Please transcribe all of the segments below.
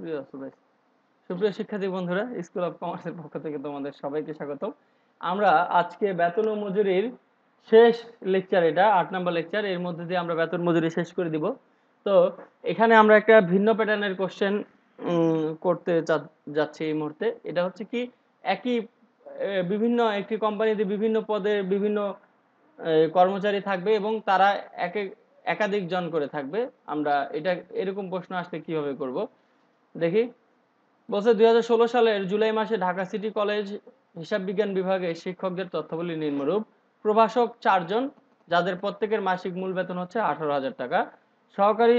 প্রিয় স্টুডেন্ট সুপ্রিয় শিক্ষার্থী বন্ধুরা স্কুল অফ কমার্সের পক্ষ থেকে তোমাদের সবাইকে স্বাগত আমরা আজকে বেতন ও মজুরির শেষ লেকচার এটা আট নম্বর লেকচার এর মধ্যে দিয়ে আমরা বেতন মজুরি শেষ করে দিব তো এখানে আমরা একটা ভিন্ন প্যাটার্নের কোশ্চেন করতে যাচ্ছি এই মুহূর্তে এটা হচ্ছে কি একই বিভিন্ন একটি কোম্পানিতে বিভিন্ন পদে বিভিন্ন কর্মচারী থাকবে এবং তারা এক একাধিক জন করে থাকবে আমরা এটা এরকম প্রশ্ন আসলে কিভাবে করবো দেখি বলছে দুই সালের জুলাই মাসে ঢাকা সিটি কলেজ হিসাব বিজ্ঞান বিভাগে শিক্ষকদের তথ্যাবলী নিম্নরূপ প্রভাষক চারজন যাদের প্রত্যেকের মাসিক মূল বেতন হচ্ছে আঠারো হাজার টাকা সহকারী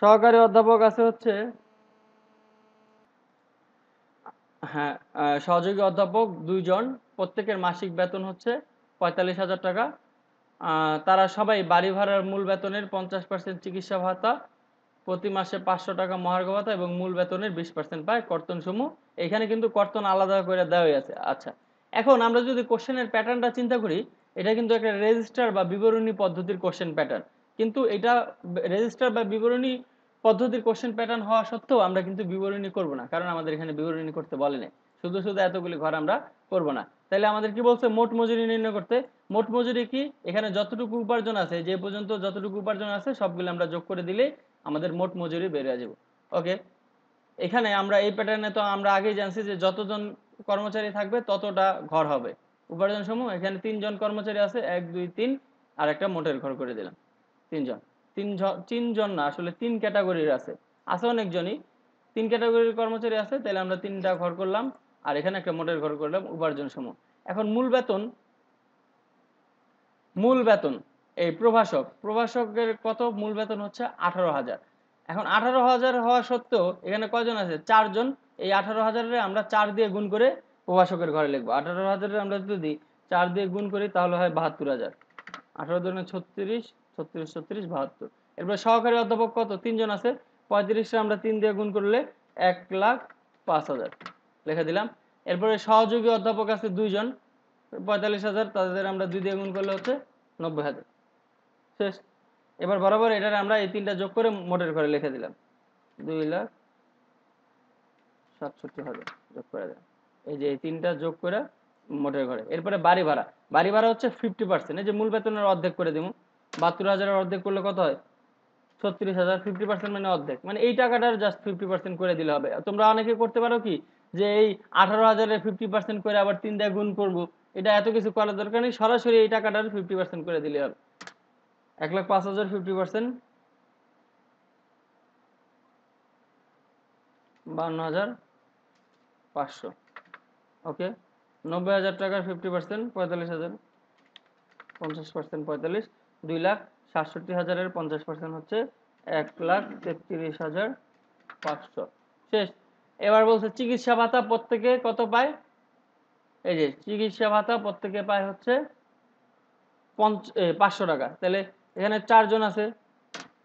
সহকারী অধ্যাপক আছে হচ্ছে হ্যাঁ সহযোগী অধ্যাপক দুইজন প্রত্যেকের মাসিক বেতন হচ্ছে পঁয়তাল্লিশ হাজার টাকা তারা সবাই বাড়ি ভাড়ার মূল বেতনের পঞ্চাশ পার্সেন্ট চিকিৎসা ভাতা প্রতি মাসে পাঁচশো টাকা মহার্ঘ ভাতা এবং মূল বেতনের বিশ পার্সেন্ট পায় কর্তন সমূহ এখানে কিন্তু কর্তন আলাদা করে দেওয়াই আছে আচ্ছা এখন আমরা যদি কোশ্চেনের প্যাটার্নটা চিন্তা করি এটা কিন্তু একটা রেজিস্টার বা বিবরণী পদ্ধতির কোশ্চেন প্যাটার্ন কিন্তু এটা রেজিস্টার বা বিবরণী পদ্ধতির কোশ্চেন প্যাটার্ন হওয়া সত্ত্বেও আমরা কিন্তু বিবরণী করব না কারণ আমাদের এখানে বিবরণী করতে বলে নেই শুধু শুধু এতগুলি ঘর আমরা করব না তাহলে আমাদের কি বলছে মোট মজুরি নির্ণয় করতে মোট মজুরি কি এখানে যতটুকু উপার্জন আছে যে পর্যন্ত যতটুকু উপার্জন আছে সবগুলো আমরা যোগ করে দিলে আমাদের মোট মজুরি বেড়ে যাবে ওকে এখানে আমরা এই প্যাটার্নে তো আমরা আগেই জানছি যে যতজন কর্মচারী থাকবে ততটা ঘর হবে উপার্জন সমূহ এখানে তিনজন কর্মচারী আছে এক দুই তিন আর একটা মোটের ঘর করে দিলাম তিনজন তিন তিনজন না আসলে তিন ক্যাটাগরির আছে আছে অনেকজনই তিন ক্যাটাগরির কর্মচারী আছে তাহলে আমরা তিনটা ঘর করলাম আর এখানে একটা মোটের ঘর করলাম উপার্জন সমূহ এখন মূল বেতন মূল বেতন এই প্রভাষক প্রভাষকের কত মূল বেতন হচ্ছে আঠারো হাজার এখন আঠারো হাজার হওয়া সত্ত্বেও এখানে কয়জন আছে চারজন এই আঠারো হাজারে আমরা চার দিয়ে গুণ করে প্রভাষকের ঘরে লিখবো আঠারো হাজারে আমরা যদি চার দিয়ে গুণ করি তাহলে হয় বাহাত্তর হাজার আঠারো ধরনের ছত্রিশ ছত্রিশ ছত্রিশ বাহাত্তর এরপর সহকারী অধ্যাপক কত তিনজন আছে পঁয়ত্রিশে আমরা তিন দিয়ে গুণ করলে এক লাখ পাঁচ হাজার লেখা দিলাম এরপরে সহযোগী অধ্যাপক আছে দুইজন পঁয়তাল্লিশ হাজার তাদের আমরা দুই দিয়ে গুণ করলে হচ্ছে নব্বই হাজার শেষ এবার বরাবর এটার আমরা এই তিনটা যোগ করে মোটের ঘরে লিখে দিলাম দুই লাখ সাতষট্টি হাজার যোগ করে দেন এই যে এই তিনটা যোগ করে মোটের ঘরে এরপরে বাড়ি ভাড়া বাড়ি ভাড়া হচ্ছে ফিফটি পার্সেন্ট এই যে মূল বেতনের অর্ধেক করে দিব বাহাত্তর হাজারের অর্ধেক করলে কত হয় ছত্রিশ হাজার ফিফটি পার্সেন্ট মানে অর্ধেক মানে এই টাকাটার জাস্ট ফিফটি পার্সেন্ট করে দিলে হবে তোমরা অনেকে করতে পারো কি যে এই আঠারো হাজারের ফিফটি পার্সেন্ট করে আবার তিন দিয়ে গুণ করবো এটা এত কিছু করার দরকার নেই সরাসরি এই টাকাটার ফিফটি পার্সেন্ট করে দিলে হবে এক লাখ পাঁচ হাজার ফিফটি পার্সেন্ট বান্ন হাজার পাঁচশো ওকে নব্বই হাজার টাকার ফিফটি পার্সেন্ট পঁয়তাল্লিশ হাজার পঞ্চাশ পার্সেন্ট পঁয়তাল্লিশ দুই লাখ সাতষট্টি হাজারের পঞ্চাশ পার্সেন্ট হচ্ছে এক লাখ তেত্রিশ হাজার পাঁচশো শেষ এবার বলছে চিকিৎসা ভাতা প্রত্যেকে কত পায় এই যে চিকিৎসা ভাতা প্রত্যেকে পায় হচ্ছে পঞ্চ পাঁচশো টাকা তাহলে এখানে চারজন আছে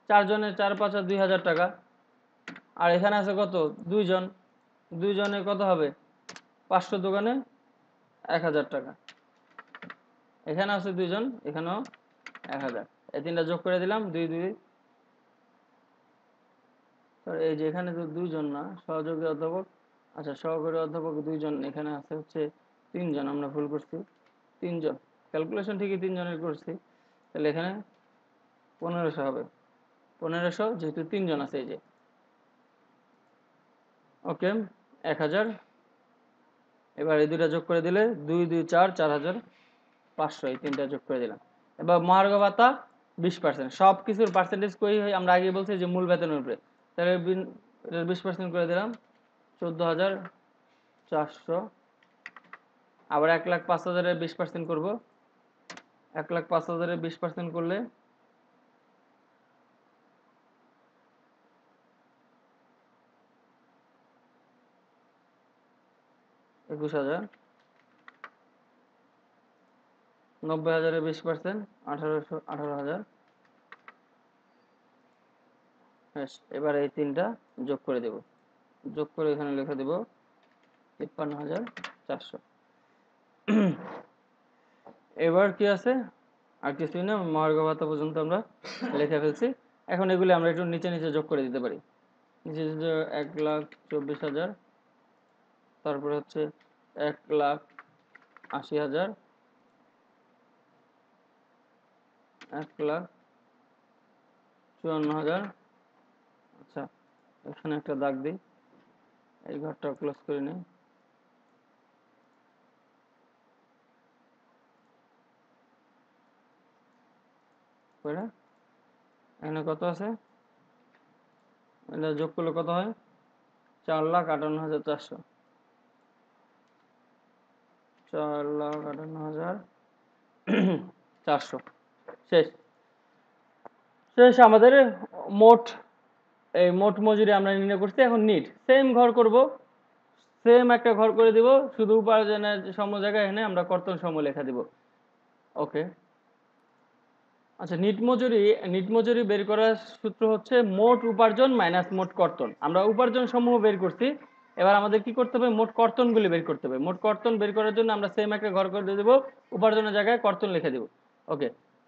চারজনে চার পাঁচ দুই হাজার টাকা আর এখানে আছে কত দুইজন দুইজনে কত হবে পাঁচশো দোকানে এক হাজার টাকা এখানে আছে দুইজন এখানেও এক হাজার এই তিনটা যোগ করে দিলাম দুই দুই এই যে এখানে তো দুইজন না সহযোগী অধ্যাপক আচ্ছা সহকারী অধ্যাপক দুইজন এখানে আছে হচ্ছে তিনজন আমরা ভুল করছি তিনজন ক্যালকুলেশন ঠিকই তিনজনের করছি তাহলে এখানে পনেরোশো হবে পনেরোশো যেহেতু তিনজন আছে এই যে ওকে এক হাজার এবার এই দুটা যোগ করে দিলে দুই দুই চার চার হাজার পাঁচশো এই তিনটা যোগ করে দিলাম এবার মার্গ ভাতা বিশ পার্সেন্ট সব কিছুর পার্সেন্টেজ কই হয় আমরা আগে বলছি যে মূল বেতনের উপরে তাহলে বিশ পার্সেন্ট করে দিলাম চোদ্দ হাজার চারশো আবার এক লাখ পাঁচ হাজারে বিশ পার্সেন্ট করবো এক লাখ পাঁচ হাজারে বিশ পার্সেন্ট করলে একুশ হাজার নব্বই হাজারে বিশ পার্সেন্ট আঠারোশো আঠারো হাজার এবার এই তিনটা যোগ করে দেব যোগ করে এখানে লিখে দেব তিপ্পান্ন হাজার চারশো এবার কি আছে আর কিছুই না মহার্ঘ ভাতা পর্যন্ত আমরা লিখে ফেলছি এখন এগুলি আমরা একটু নিচে নিচে যোগ করে দিতে পারি নিচে এক লাখ চব্বিশ হাজার তারপরে হচ্ছে এক লাখ আশি হাজার এক লাখ চুয়ান্ন হাজার আচ্ছা এখানে একটা দাগ দিই এই ঘরটা ক্লোজ করে নিই এখানে কত আছে এটা যোগ করলে কত হয় চার লাখ আটান্ন হাজার চারশো চার লাখ আটান্ন হাজার চারশো শেষ শেষ আমাদের মোট এই মোট মজুরি আমরা নির্ণয় করছি এখন নিট সেম ঘর করব সেম একটা ঘর করে দিব শুধু উপার্জনের সম জায়গায় এনে আমরা কর্তন সম লেখা দিব ওকে আচ্ছা নিট মজুরি নিট মজুরি বের করার সূত্র হচ্ছে মোট উপার্জন মাইনাস মোট কর্তন আমরা উপার্জন সমূহ বের করছি এবার আমাদের কি করতে হবে মোট কর্তনগুলি বের করতে হবে মোট কর্তন বের করার জন্য আমরা সেম একটা ঘর করে দিয়ে দেবো উপার্জনের জায়গায় কর্তন লিখে দেবো ওকে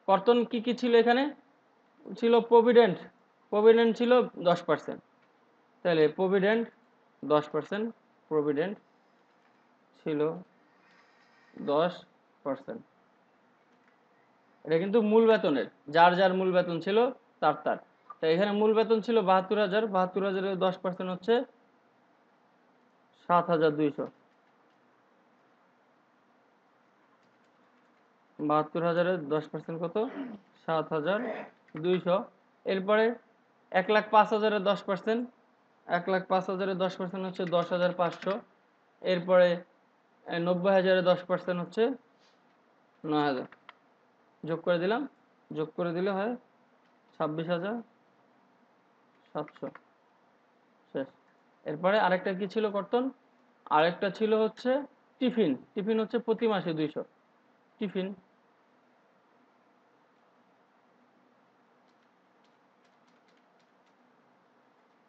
কর্তন কি কি ছিল এখানে ছিল প্রভিডেন্ট প্রভিডেন্ট ছিল দশ পার্সেন্ট তাহলে প্রভিডেন্ট দশ পার্সেন্ট প্রভিডেন্ট ছিল দশ পার্সেন্ট এটা কিন্তু মূল বেতনের যার যার মূল বেতন ছিল তার তার তাই এখানে মূল বেতন ছিল বাহাত্তর হাজার বাহাত্তর হাজারের দশ পার্সেন্ট হচ্ছে সাত হাজার দুইশো বাহাত্তর হাজারের দশ পার্সেন্ট কত সাত হাজার দুইশো এরপরে এক লাখ পাঁচ হাজারের দশ পার্সেন্ট এক লাখ পাঁচ হাজারের দশ পার্সেন্ট হচ্ছে দশ হাজার পাঁচশো এরপরে নব্বই হাজারের দশ পার্সেন্ট হচ্ছে ন হাজার যোগ করে দিলাম যোগ করে দিলে হয় ছাব্বিশ হাজার সাতশো এরপরে আরেকটা কি ছিল কর্তন আরেকটা ছিল হচ্ছে টিফিন টিফিন হচ্ছে প্রতি মাসে দুইশো টিফিন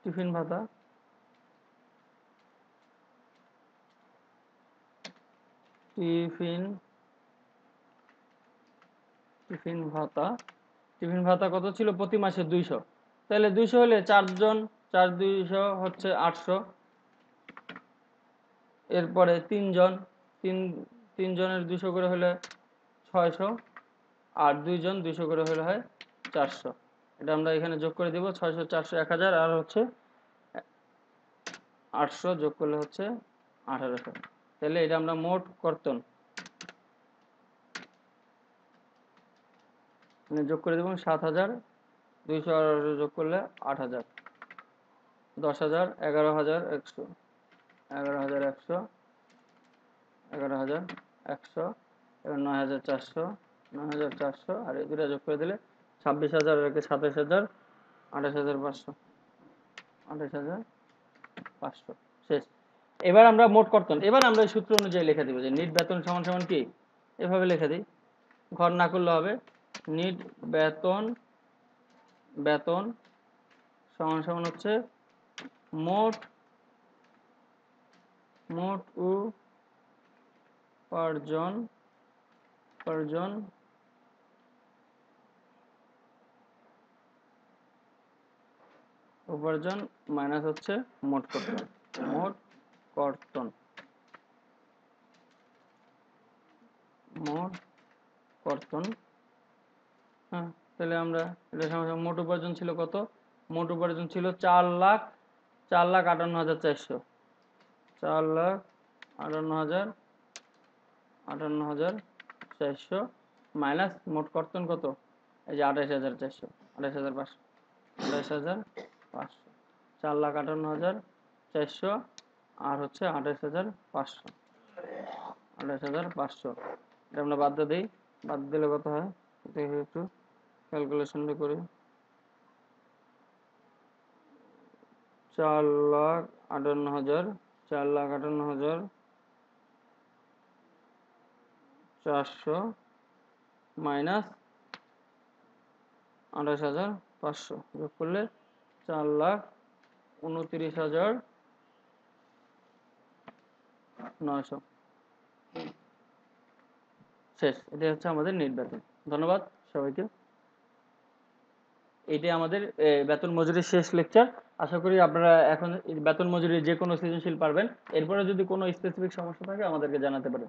টিফিন ভাতা টিফিন টিফিন ভাতা টিফিন ভাতা কত ছিল প্রতি মাসে দুইশো তাহলে দুইশো হলে চারজন চার দুইশো হচ্ছে আটশো এরপরে তিনজন তিন তিনজনের দুশো করে হলে ছয়শো আর দুইজন দুশো করে হলে হয় চারশো এটা আমরা এখানে যোগ করে দিব ছয়শো চারশো এক হাজার আর হচ্ছে আটশো যোগ করলে হচ্ছে আঠারোশো তাহলে এটা আমরা মোট কর্তন যোগ করে দেবো সাত হাজার দুইশো যোগ করলে আট হাজার দশ হাজার এগারো হাজার একশো এগারো হাজার একশো এগারো হাজার একশো এবার নয় হাজার চারশো নয় হাজার চারশো আর এই দুটা যোগ করে দিলে ছাব্বিশ হাজার একে সাতাশ হাজার আঠাশ হাজার পাঁচশো আঠাশ হাজার পাঁচশো শেষ এবার আমরা মোট করতাম এবার আমরা এই সূত্র অনুযায়ী লেখা দিব যে নিট বেতন সমান সমান কি এভাবে লেখা দিই ঘর না করলে হবে নিট বেতন বেতন সমান সমান হচ্ছে মোট মোট উপার্জন উপার্জন উপার্জন মাইনাস হচ্ছে মোট কর্তন মোট কর্তন মোট কর্তন হ্যাঁ তাহলে আমরা এটা মোট উপার্জন ছিল কত মোট উপার্জন ছিল চার লাখ চার লাখ আটান্ন হাজার চারশো চার লাখ আটান্ন হাজার আটান্ন হাজার চারশো মাইনাস মোট কর্তন কত এই যে আঠাশ হাজার চারশো আঠাশ হাজার পাঁচশো আঠাশ হাজার পাঁচশো চার লাখ আটান্ন হাজার চারশো আর হচ্ছে আঠাশ হাজার পাঁচশো আঠাশ হাজার পাঁচশো এটা আমরা বাদ দিই বাদ দিলে কত হয় একটু ক্যালকুলেশনটা করি চার লাখ আটান্ন হাজার চার লাখ আটান্ন হাজার চারশো মাইনাস আঠাশ হাজার পাঁচশো যোগ করলে চার লাখ উনত্রিশ হাজার নয়শো শেষ এটা হচ্ছে আমাদের নির্বাচন ধন্যবাদ সবাইকে এটি আমাদের বেতন মজুরির শেষ লেকচার আশা করি আপনারা এখন বেতন মজুরির যে কোনো সৃজনশীল পারবেন এরপরে যদি কোনো স্পেসিফিক সমস্যা থাকে আমাদেরকে জানাতে পারেন